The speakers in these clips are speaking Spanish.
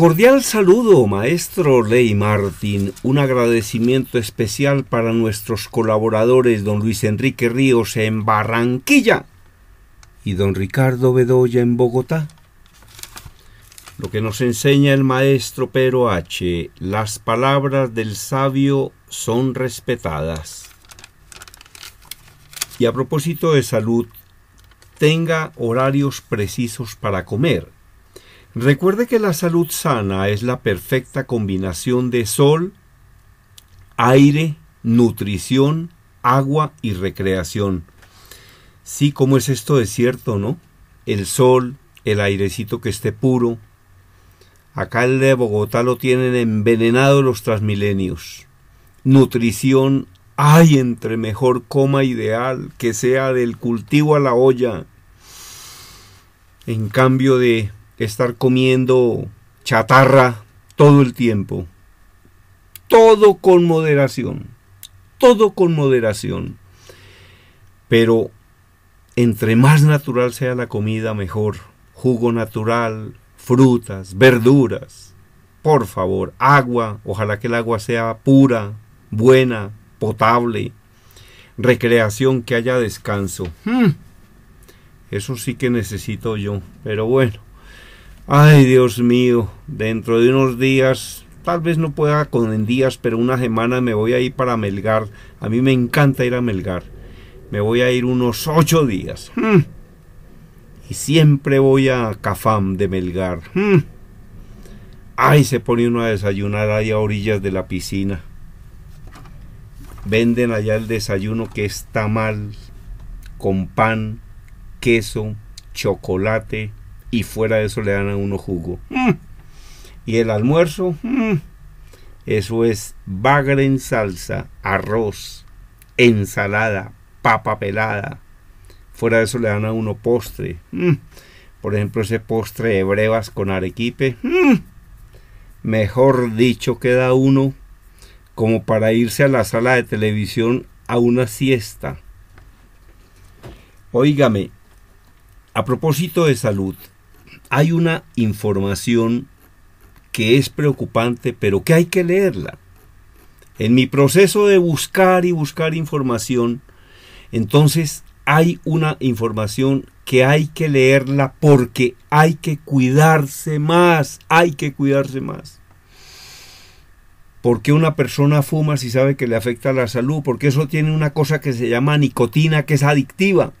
Cordial saludo, maestro Ley Martín. Un agradecimiento especial para nuestros colaboradores, don Luis Enrique Ríos en Barranquilla y don Ricardo Bedoya en Bogotá. Lo que nos enseña el maestro Pero H. Las palabras del sabio son respetadas. Y a propósito de salud, tenga horarios precisos para comer Recuerde que la salud sana es la perfecta combinación de sol, aire, nutrición, agua y recreación. Sí, como es esto de cierto, no? El sol, el airecito que esté puro. Acá el de Bogotá lo tienen envenenado los transmilenios. Nutrición, ay, entre mejor coma ideal, que sea del cultivo a la olla. En cambio de estar comiendo chatarra todo el tiempo. Todo con moderación. Todo con moderación. Pero entre más natural sea la comida, mejor. Jugo natural, frutas, verduras. Por favor, agua. Ojalá que el agua sea pura, buena, potable. Recreación, que haya descanso. Mm. Eso sí que necesito yo. Pero bueno. Ay, Dios mío, dentro de unos días, tal vez no pueda con días, pero una semana me voy a ir para Melgar. A mí me encanta ir a Melgar. Me voy a ir unos ocho días. Hmm. Y siempre voy a Cafam de Melgar. Hmm. Ay, se pone uno a desayunar ahí a orillas de la piscina. Venden allá el desayuno que está mal, con pan, queso, chocolate, y fuera de eso le dan a uno jugo. Mm. Y el almuerzo, mm. eso es bagre en salsa, arroz, ensalada, papa pelada. Fuera de eso le dan a uno postre. Mm. Por ejemplo, ese postre de brevas con arequipe. Mejor dicho, queda uno como para irse a la sala de televisión a una siesta. ...oígame... a propósito de salud, hay una información que es preocupante, pero que hay que leerla. En mi proceso de buscar y buscar información, entonces hay una información que hay que leerla porque hay que cuidarse más, hay que cuidarse más. ¿Por qué una persona fuma si sabe que le afecta a la salud? Porque eso tiene una cosa que se llama nicotina que es adictiva.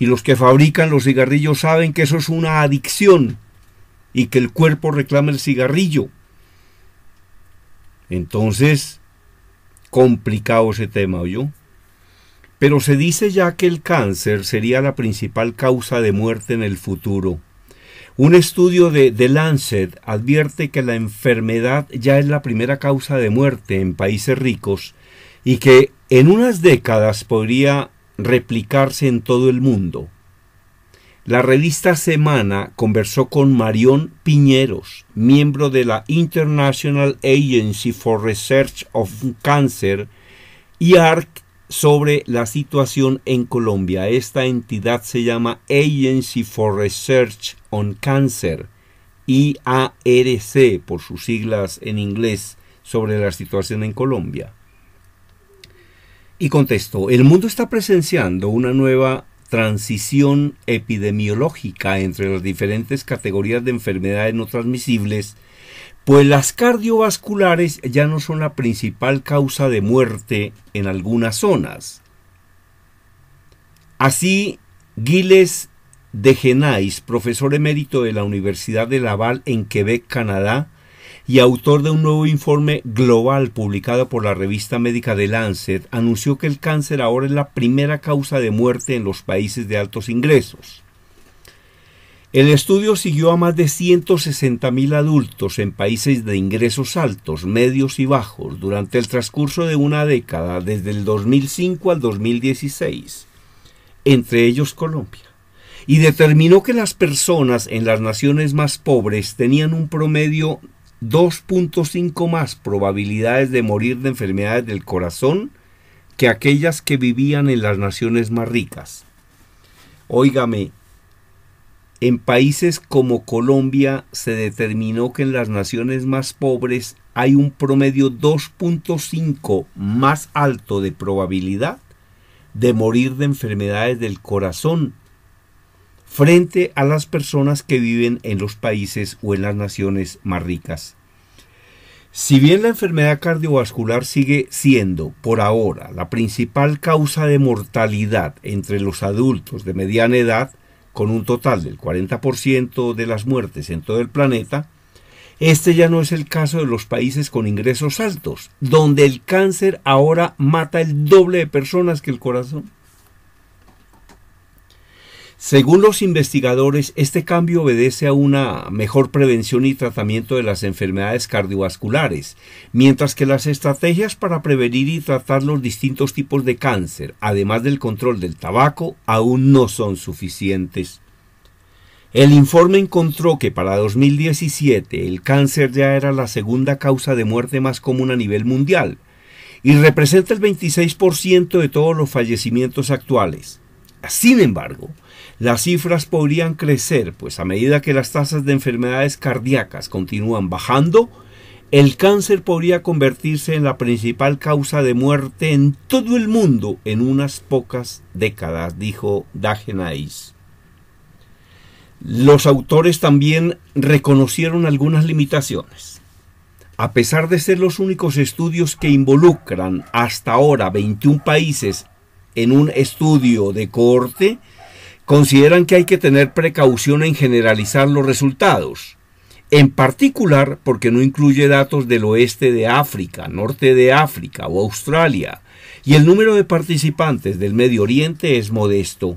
Y los que fabrican los cigarrillos saben que eso es una adicción y que el cuerpo reclama el cigarrillo. Entonces, complicado ese tema, ¿oyó? Pero se dice ya que el cáncer sería la principal causa de muerte en el futuro. Un estudio de The Lancet advierte que la enfermedad ya es la primera causa de muerte en países ricos y que en unas décadas podría replicarse en todo el mundo. La revista Semana conversó con Marión Piñeros, miembro de la International Agency for Research of Cancer, ARC sobre la situación en Colombia. Esta entidad se llama Agency for Research on Cancer, IARC por sus siglas en inglés, sobre la situación en Colombia. Y contestó, el mundo está presenciando una nueva transición epidemiológica entre las diferentes categorías de enfermedades no transmisibles, pues las cardiovasculares ya no son la principal causa de muerte en algunas zonas. Así, Giles de Genais, profesor emérito de la Universidad de Laval en Quebec, Canadá, y autor de un nuevo informe global publicado por la revista médica de Lancet, anunció que el cáncer ahora es la primera causa de muerte en los países de altos ingresos. El estudio siguió a más de 160.000 adultos en países de ingresos altos, medios y bajos durante el transcurso de una década, desde el 2005 al 2016, entre ellos Colombia y determinó que las personas en las naciones más pobres tenían un promedio 2.5 más probabilidades de morir de enfermedades del corazón que aquellas que vivían en las naciones más ricas. Óigame, en países como Colombia se determinó que en las naciones más pobres hay un promedio 2.5 más alto de probabilidad de morir de enfermedades del corazón frente a las personas que viven en los países o en las naciones más ricas. Si bien la enfermedad cardiovascular sigue siendo, por ahora, la principal causa de mortalidad entre los adultos de mediana edad, con un total del 40% de las muertes en todo el planeta, este ya no es el caso de los países con ingresos altos, donde el cáncer ahora mata el doble de personas que el corazón. Según los investigadores, este cambio obedece a una mejor prevención y tratamiento de las enfermedades cardiovasculares, mientras que las estrategias para prevenir y tratar los distintos tipos de cáncer, además del control del tabaco, aún no son suficientes. El informe encontró que para 2017 el cáncer ya era la segunda causa de muerte más común a nivel mundial y representa el 26% de todos los fallecimientos actuales. Sin embargo, las cifras podrían crecer, pues a medida que las tasas de enfermedades cardíacas continúan bajando, el cáncer podría convertirse en la principal causa de muerte en todo el mundo en unas pocas décadas, dijo Dagenais. Los autores también reconocieron algunas limitaciones. A pesar de ser los únicos estudios que involucran hasta ahora 21 países en un estudio de corte, consideran que hay que tener precaución en generalizar los resultados, en particular porque no incluye datos del oeste de África, norte de África o Australia, y el número de participantes del Medio Oriente es modesto.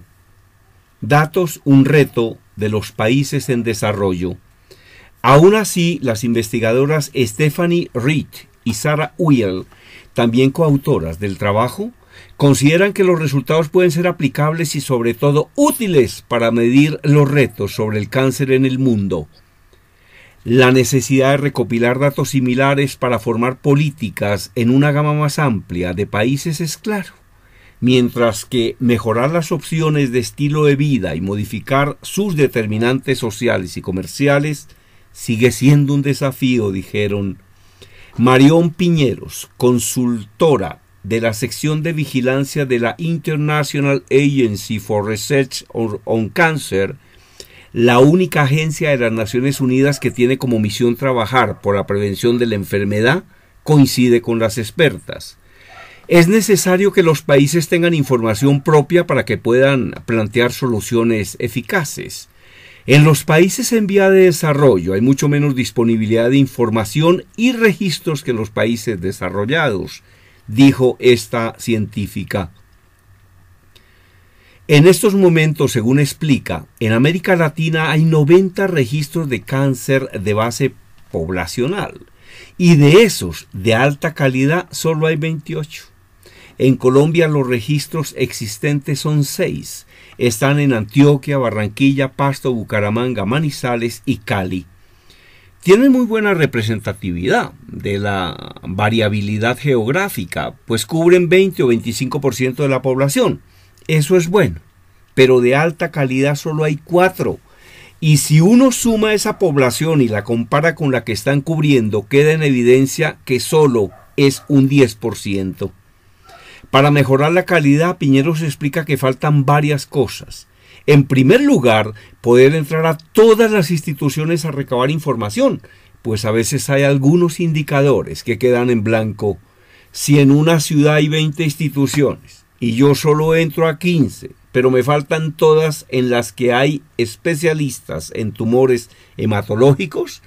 Datos un reto de los países en desarrollo. Aún así, las investigadoras Stephanie Reed y Sarah Weil, también coautoras del trabajo, Consideran que los resultados pueden ser aplicables y sobre todo útiles para medir los retos sobre el cáncer en el mundo. La necesidad de recopilar datos similares para formar políticas en una gama más amplia de países es claro, mientras que mejorar las opciones de estilo de vida y modificar sus determinantes sociales y comerciales sigue siendo un desafío, dijeron Marión Piñeros, consultora de la sección de vigilancia de la International Agency for Research on, Cancer, la única agencia de las Naciones Unidas que tiene como misión trabajar por la prevención de la enfermedad, coincide con las expertas. Es necesario que los países tengan información propia para que puedan plantear soluciones eficaces. En los países en vía de desarrollo hay mucho menos disponibilidad de información y registros que en los países desarrollados dijo esta científica. En estos momentos, según explica, en América Latina hay 90 registros de cáncer de base poblacional y de esos de alta calidad solo hay 28. En Colombia los registros existentes son 6. Están en Antioquia, Barranquilla, Pasto, Bucaramanga, Manizales y Cali. Tienen muy buena representatividad, de la variabilidad geográfica, pues cubren 20 o 25% de la población. Eso es bueno, pero de alta calidad solo hay cuatro. Y si uno suma esa población y la compara con la que están cubriendo, queda en evidencia que solo es un 10%. Para mejorar la calidad, ...Piñero se explica que faltan varias cosas. En primer lugar, poder entrar a todas las instituciones a recabar información, pues a veces hay algunos indicadores que quedan en blanco. Si en una ciudad hay 20 instituciones y yo solo entro a 15, pero me faltan todas en las que hay especialistas en tumores hematológicos,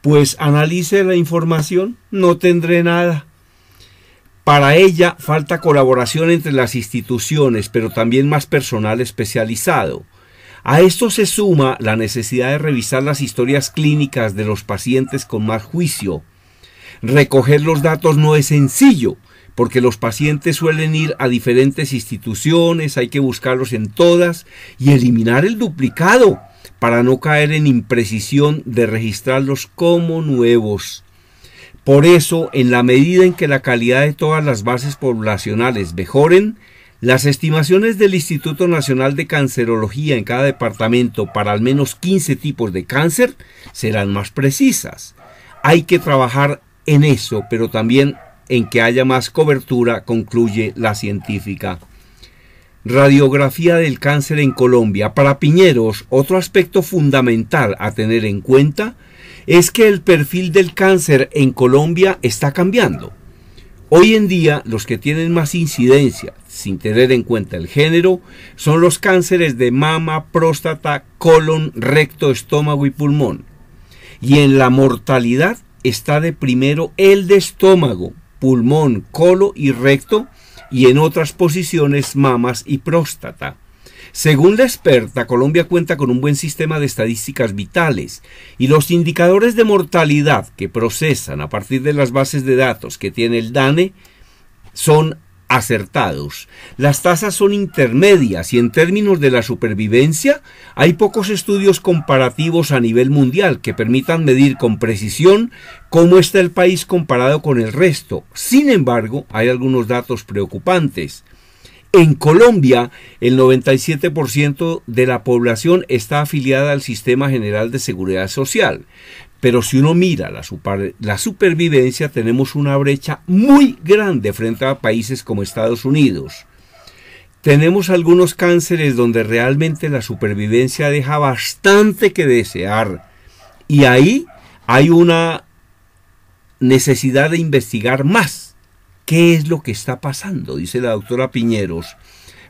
pues analice la información, no tendré nada. Para ella falta colaboración entre las instituciones, pero también más personal especializado. A esto se suma la necesidad de revisar las historias clínicas de los pacientes con más juicio. Recoger los datos no es sencillo, porque los pacientes suelen ir a diferentes instituciones, hay que buscarlos en todas y eliminar el duplicado para no caer en imprecisión de registrarlos como nuevos. Por eso, en la medida en que la calidad de todas las bases poblacionales mejoren, las estimaciones del Instituto Nacional de Cancerología en cada departamento para al menos 15 tipos de cáncer serán más precisas. Hay que trabajar en eso, pero también en que haya más cobertura, concluye la científica. Radiografía del cáncer en Colombia. Para Piñeros, otro aspecto fundamental a tener en cuenta es que el perfil del cáncer en Colombia está cambiando. Hoy en día los que tienen más incidencia, sin tener en cuenta el género, son los cánceres de mama, próstata, colon, recto, estómago y pulmón. Y en la mortalidad está de primero el de estómago, pulmón, colo y recto, y en otras posiciones mamas y próstata. Según la experta, Colombia cuenta con un buen sistema de estadísticas vitales y los indicadores de mortalidad que procesan a partir de las bases de datos que tiene el DANE son acertados. Las tasas son intermedias y en términos de la supervivencia hay pocos estudios comparativos a nivel mundial que permitan medir con precisión cómo está el país comparado con el resto. Sin embargo, hay algunos datos preocupantes. En Colombia, el 97% de la población está afiliada al Sistema General de Seguridad Social. Pero si uno mira la, la supervivencia, tenemos una brecha muy grande frente a países como Estados Unidos. Tenemos algunos cánceres donde realmente la supervivencia deja bastante que desear. Y ahí hay una necesidad de investigar más ¿Qué es lo que está pasando? Dice la doctora Piñeros.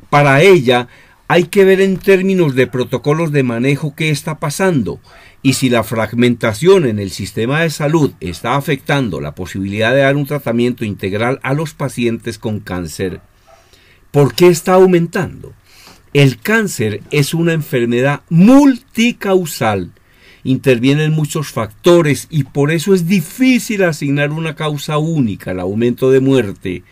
Para ella hay que ver en términos de protocolos de manejo qué está pasando y si la fragmentación en el sistema de salud está afectando la posibilidad de dar un tratamiento integral a los pacientes con cáncer. ¿Por qué está aumentando? El cáncer es una enfermedad multicausal intervienen muchos factores y por eso es difícil asignar una causa única al aumento de muerte.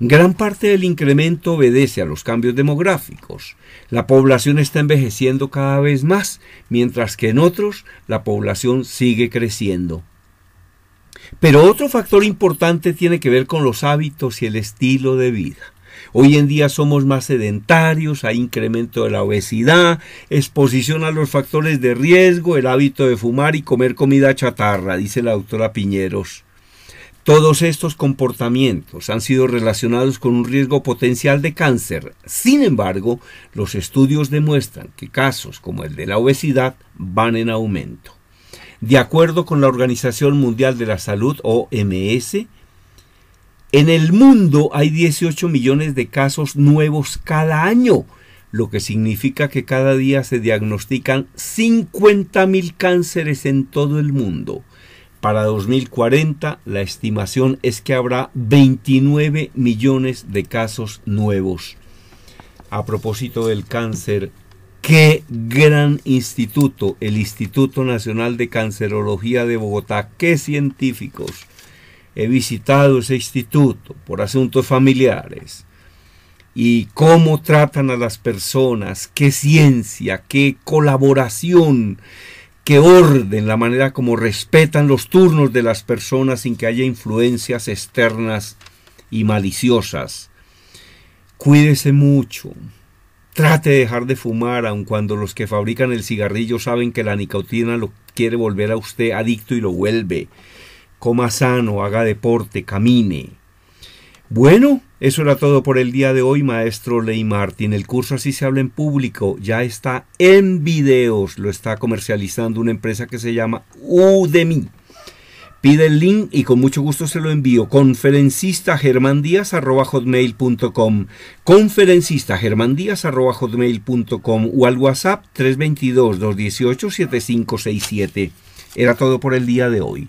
Gran parte del incremento obedece a los cambios demográficos. La población está envejeciendo cada vez más, mientras que en otros la población sigue creciendo. Pero otro factor importante tiene que ver con los hábitos y el estilo de vida. Hoy en día somos más sedentarios, hay incremento de la obesidad, exposición a los factores de riesgo, el hábito de fumar y comer comida chatarra, dice la doctora Piñeros. Todos estos comportamientos han sido relacionados con un riesgo potencial de cáncer. Sin embargo, los estudios demuestran que casos como el de la obesidad van en aumento. De acuerdo con la Organización Mundial de la Salud, OMS, en el mundo hay 18 millones de casos nuevos cada año, lo que significa que cada día se diagnostican 50 mil cánceres en todo el mundo. Para 2040 la estimación es que habrá 29 millones de casos nuevos. A propósito del cáncer, qué gran instituto, el Instituto Nacional de Cancerología de Bogotá, qué científicos he visitado ese instituto por asuntos familiares y cómo tratan a las personas, qué ciencia, qué colaboración, qué orden, la manera como respetan los turnos de las personas sin que haya influencias externas y maliciosas. Cuídese mucho. Trate de dejar de fumar, aun cuando los que fabrican el cigarrillo saben que la nicotina lo quiere volver a usted adicto y lo vuelve coma sano, haga deporte, camine. Bueno, eso era todo por el día de hoy, maestro Ley El curso Así se habla en público ya está en videos, lo está comercializando una empresa que se llama Udemy. Pide el link y con mucho gusto se lo envío. Conferencista hotmail.com Conferencista o al WhatsApp 322-218-7567. Era todo por el día de hoy.